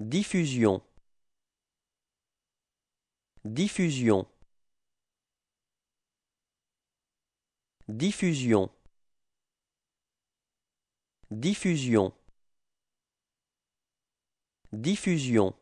Diffusion Diffusion Diffusion Diffusion Diffusion